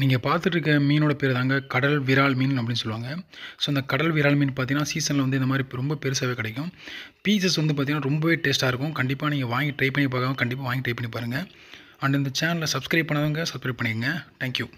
நீங்கள் பார்த்துட்ருக்க மீனோட பேர் தாங்க கடல் விரால் மீன் அப்படின்னு சொல்லுவாங்க ஸோ அந்த கடல் விரால் மீன் பார்த்தீங்கன்னா சீசனில் வந்து இந்த மாதிரி ரொம்ப பெருசாகவே கிடைக்கும் பீசஸ் வந்து பார்த்திங்கன்னா ரொம்பவே டேஸ்ட்டாக இருக்கும் கண்டிப்பாக நீங்கள் வாங்கி ட்ரை பண்ணி பார்க்காம கண்டிப்பாக வாங்கி ட்ரை பண்ணி பாருங்கள் அண்ட் இந்த சேனலை சப்ஸ்கிரைப் பண்ணவங்க சப்ஸ்கிரைப் பண்ணிக்கங்க தேங்க்யூ